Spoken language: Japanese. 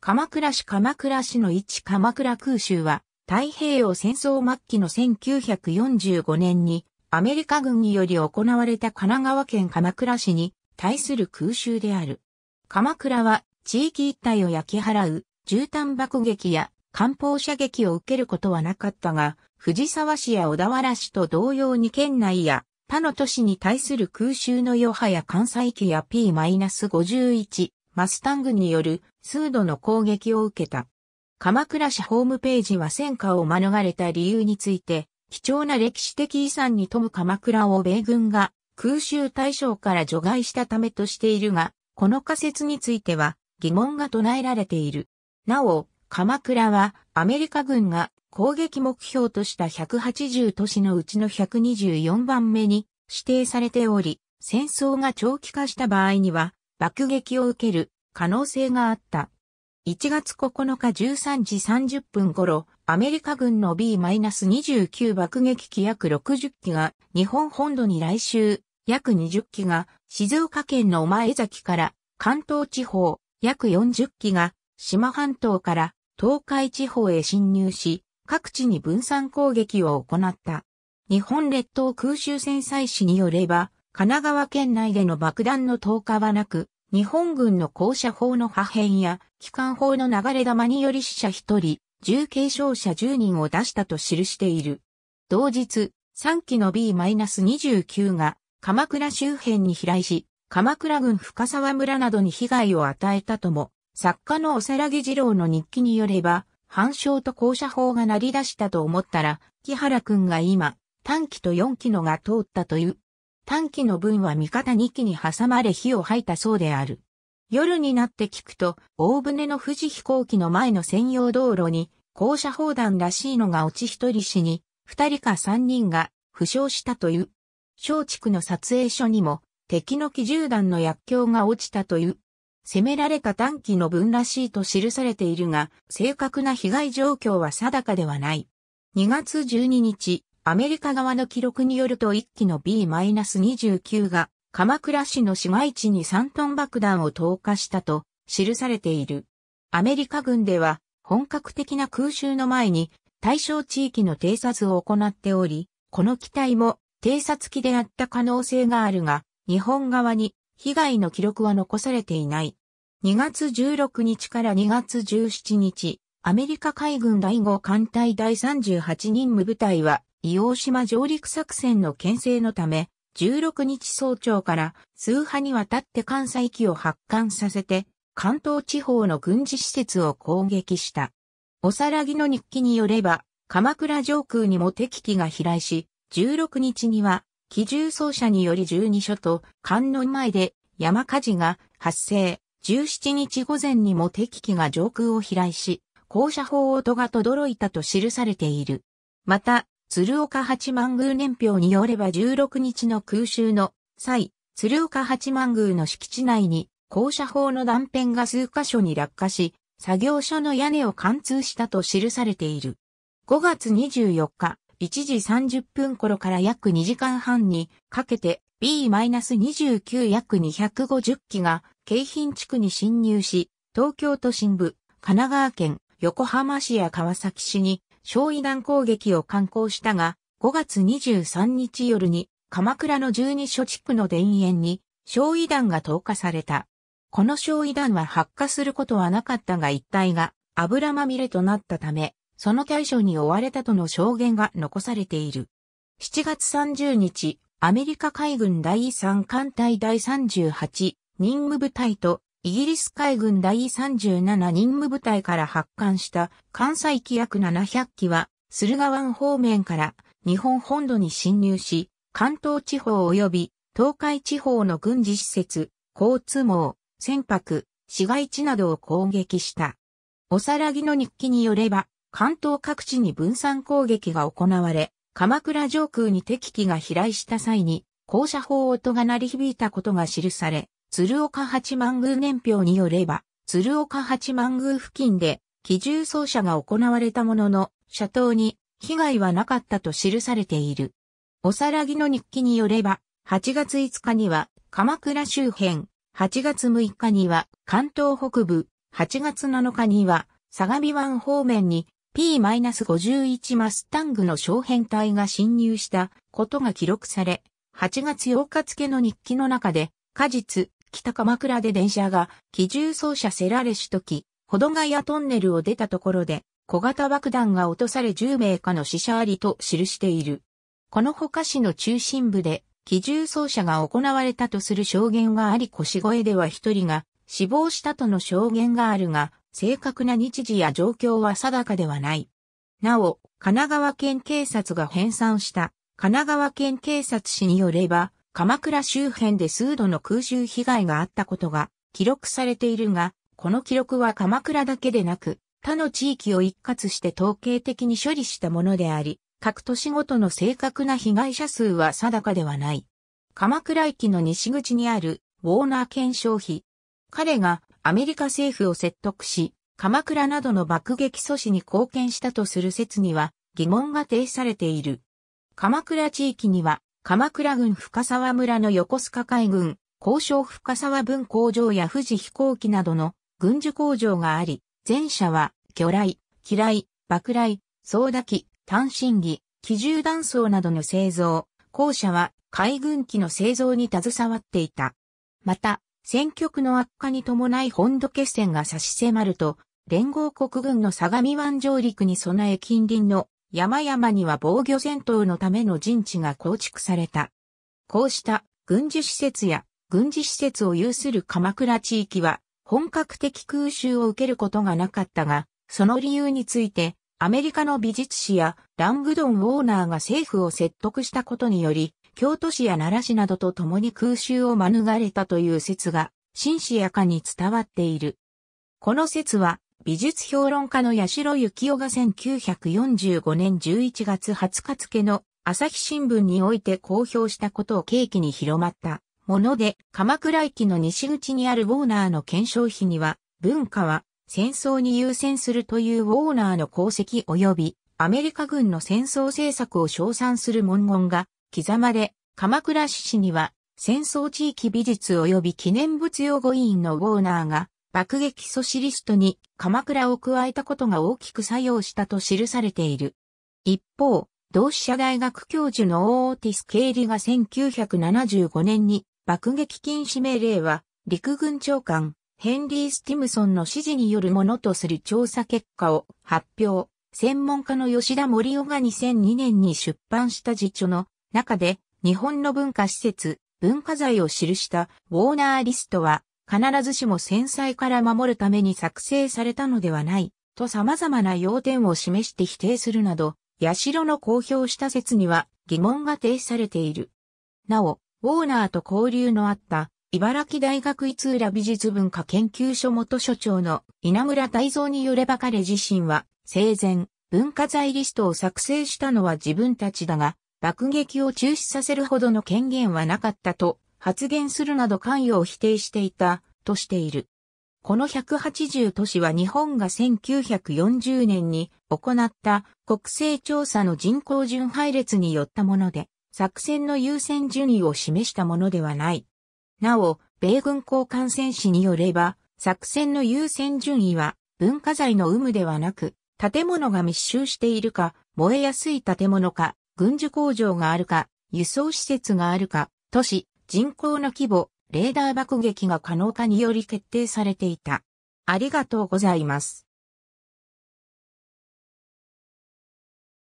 鎌倉市鎌倉市の一鎌倉空襲は、太平洋戦争末期の1945年に、アメリカ軍により行われた神奈川県鎌倉市に対する空襲である。鎌倉は地域一帯を焼き払う、絨毯爆撃や艦砲射撃を受けることはなかったが、藤沢市や小田原市と同様に県内や他の都市に対する空襲の余波や関西機や P-51 マスタングによる数度の攻撃を受けた。鎌倉市ホームページは戦火を免れた理由について、貴重な歴史的遺産に富む鎌倉を米軍が空襲対象から除外したためとしているが、この仮説については疑問が唱えられている。なお、鎌倉はアメリカ軍が攻撃目標とした180都市のうちの124番目に指定されており、戦争が長期化した場合には爆撃を受ける可能性があった。1月9日13時30分頃、アメリカ軍の B-29 爆撃機約60機が日本本土に来襲、約20機が静岡県の前崎から関東地方、約40機が島半島から東海地方へ侵入し、各地に分散攻撃を行った。日本列島空襲戦災士によれば、神奈川県内での爆弾の投下はなく、日本軍の降車砲の破片や、機関砲の流れ弾により死者1人、重軽傷者10人を出したと記している。同日、3機の B-29 が、鎌倉周辺に飛来し、鎌倉郡深沢村などに被害を与えたとも、作家のおさらぎ二郎の日記によれば、反証と降車法が鳴り出したと思ったら、木原くんが今、短期と4機のが通ったという。短期の分は味方2機に挟まれ火を吐いたそうである。夜になって聞くと、大船の富士飛行機の前の専用道路に、校舎砲弾らしいのが落ち一人死に、二人か三人が負傷したという。小畜の撮影所にも、敵の機銃弾の薬莢が落ちたという。攻められた短期の分らしいと記されているが、正確な被害状況は定かではない。2月12日、アメリカ側の記録によると1機の B-29 が鎌倉市の市街地に3トン爆弾を投下したと記されている。アメリカ軍では本格的な空襲の前に対象地域の偵察を行っており、この機体も偵察機であった可能性があるが、日本側に被害の記録は残されていない。2月16日から2月17日、アメリカ海軍第5艦隊第38任務部隊は伊黄島上陸作戦の牽制のため、16日早朝から数派にわたって関西機を発艦させて、関東地方の軍事施設を攻撃した。おさらぎの日記によれば、鎌倉上空にも敵機が飛来し、16日には、機銃奏者により12所と観音前で山火事が発生。17日午前にも敵機が上空を飛来し、高射砲音が轟いたと記されている。また、鶴岡八幡宮年表によれば16日の空襲の際、鶴岡八幡宮の敷地内に高射砲の断片が数箇所に落下し、作業所の屋根を貫通したと記されている。5月24日、1時30分頃から約2時間半にかけて B-29 約250機が京浜地区に侵入し、東京都心部、神奈川県、横浜市や川崎市に焼夷弾攻撃を敢行したが、5月23日夜に鎌倉の十二所地区の田園に焼夷弾が投下された。この焼夷弾は発火することはなかったが一体が油まみれとなったため、その対処に追われたとの証言が残されている。7月30日、アメリカ海軍第3艦隊第38任務部隊とイギリス海軍第37任務部隊から発艦した艦載機約700機は、駿河湾方面から日本本土に侵入し、関東地方及び東海地方の軍事施設、交通網、船舶、市街地などを攻撃した。おさらぎの日記によれば、関東各地に分散攻撃が行われ、鎌倉上空に敵機が飛来した際に、降車砲音が鳴り響いたことが記され、鶴岡八幡宮年表によれば、鶴岡八幡宮付近で、機銃奏者が行われたものの、車頭に被害はなかったと記されている。おさらぎの日記によれば、8月5日には鎌倉周辺、8月6日には関東北部、8月7日には相模湾方面に P-51 マスタングの小編隊が侵入したことが記録され、8月8日付の日記の中で、果実、北鎌倉で電車が、機銃奏者セラレシとき、ほ保土ヶ谷トンネルを出たところで、小型爆弾が落とされ10名かの死者ありと記している。この他市の中心部で、機銃奏者が行われたとする証言があり腰越では一人が死亡したとの証言があるが、正確な日時や状況は定かではない。なお、神奈川県警察が編纂した神奈川県警察市によれば、鎌倉周辺で数度の空襲被害があったことが記録されているが、この記録は鎌倉だけでなく、他の地域を一括して統計的に処理したものであり、各都市ごとの正確な被害者数は定かではない。鎌倉駅の西口にあるウォーナー県消費。彼がアメリカ政府を説得し、鎌倉などの爆撃阻止に貢献したとする説には疑問が呈されている。鎌倉地域には鎌倉郡深沢村の横須賀海軍、交渉深沢分工場や富士飛行機などの軍需工場があり、前者は、魚雷、機雷、爆雷、操打機、単身機、機銃弾層などの製造、後者は海軍機の製造に携わっていた。また、戦局の悪化に伴い本土決戦が差し迫ると、連合国軍の相模湾上陸に備え近隣の山々には防御戦闘のための陣地が構築された。こうした軍事施設や軍事施設を有する鎌倉地域は本格的空襲を受けることがなかったが、その理由についてアメリカの美術史やラングドン・ウォーナーが政府を説得したことにより、京都市や奈良市などと共に空襲を免れたという説が、真摯やかに伝わっている。この説は、美術評論家の八代幸雄が1945年11月20日付の朝日新聞において公表したことを契機に広まったもので、鎌倉駅の西口にあるウォーナーの検証費には、文化は戦争に優先するというウォーナーの功績及びアメリカ軍の戦争政策を称賛する文言が刻まれ、鎌倉市市には戦争地域美術及び記念物用語委員のウォーナーが爆撃阻止リストに鎌倉を加えたことが大きく作用したと記されている。一方、同志社大学教授のオーティス・ケイリが1975年に爆撃禁止命令は陸軍長官ヘンリー・スティムソンの指示によるものとする調査結果を発表。専門家の吉田森夫が2002年に出版した辞書の中で日本の文化施設、文化財を記したウォーナーリストは必ずしも戦災から守るために作成されたのではない、と様々な要点を示して否定するなど、社の公表した説には疑問が提示されている。なお、ウォーナーと交流のあった茨城大学伊通浦美術文化研究所元所長の稲村大蔵によれば彼自身は生前文化財リストを作成したのは自分たちだが爆撃を中止させるほどの権限はなかったと発言するなど関与を否定していたとしている。この180都市は日本が1940年に行った国勢調査の人口順配列によったもので、作戦の優先順位を示したものではない。なお、米軍交換戦士によれば、作戦の優先順位は文化財の有無ではなく、建物が密集しているか、燃えやすい建物か、軍需工場があるか、輸送施設があるか、都市、人口の規模、レーダー爆撃が可能かにより決定されていた。ありがとうございます。